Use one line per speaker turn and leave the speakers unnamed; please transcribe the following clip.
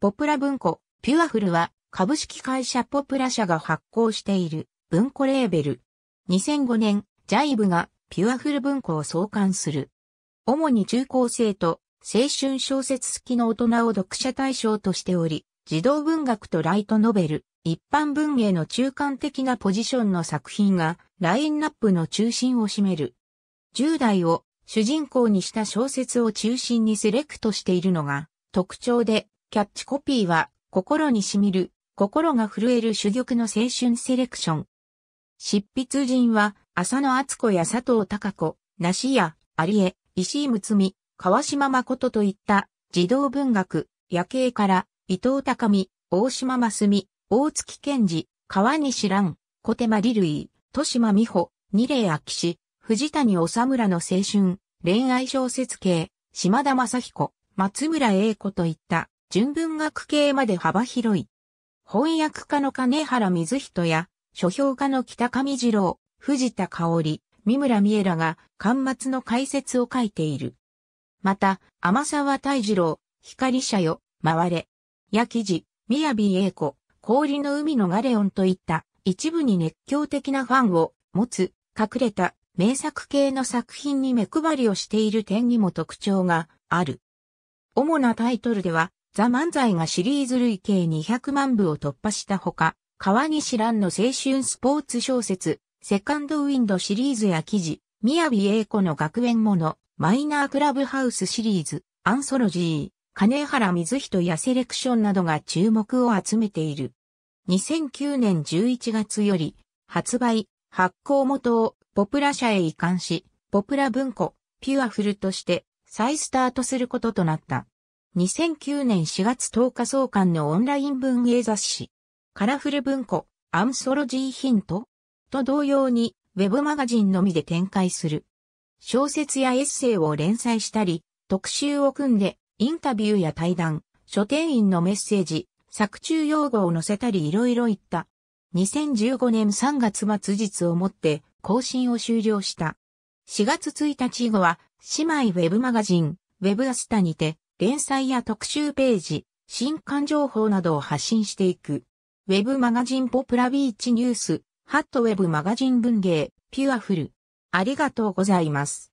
ポプラ文庫、ピュアフルは、株式会社ポプラ社が発行している文庫レーベル。2005年、ジャイブがピュアフル文庫を創刊する。主に中高生と青春小説好きの大人を読者対象としており、児童文学とライトノベル、一般文芸の中間的なポジションの作品がラインナップの中心を占める。10代を主人公にした小説を中心にセレクトしているのが特徴で、キャッチコピーは、心に染みる、心が震える主玉の青春セレクション。執筆人は、浅野敦子や佐藤隆子、梨屋、有江、石井睦美、川島誠といった、児童文学、夜景から、伊藤孝美、大島真澄、大月健二、川西蘭、小手間理類、戸島美穂、二礼秋氏、藤谷治らの青春、恋愛小説系、島田正彦、松村英子といった純文学系まで幅広い。翻訳家の金原水人や、書評家の北上二郎、藤田香織、三村三枝が、巻末の解説を書いている。また、天沢大二郎、光社よ、回れ、焼き地、宮城英子、氷の海のガレオンといった一部に熱狂的なファンを持つ隠れた名作系の作品に目配りをしている点にも特徴がある。主なタイトルではザ・漫才がシリーズ累計200万部を突破したほか、川西蘭の青春スポーツ小説、セカンドウィンドシリーズや記事、宮城英子の学園もの、マイナークラブハウスシリーズ、アンソロジー、金原水人やセレクションなどが注目を集めている。2009年11月より、発売、発行元をポプラ社へ移管し、ポプラ文庫、ピュアフルとして再スタートすることとなった。2009年4月10日創刊のオンライン文芸雑誌、カラフル文庫、アンソロジーヒントと同様に、ウェブマガジンのみで展開する。小説やエッセイを連載したり、特集を組んで、インタビューや対談、書店員のメッセージ、作中用語を載せたりいろいろ言った。2015年3月末日をもって更新を終了した。4月1日以後は姉妹ウェブマガジン、ウェブアスタにて連載や特集ページ、新刊情報などを発信していく。ウェブマガジンポプラビーチニュース、ハットウェブマガジン文芸、ピュアフル。ありがとうございます。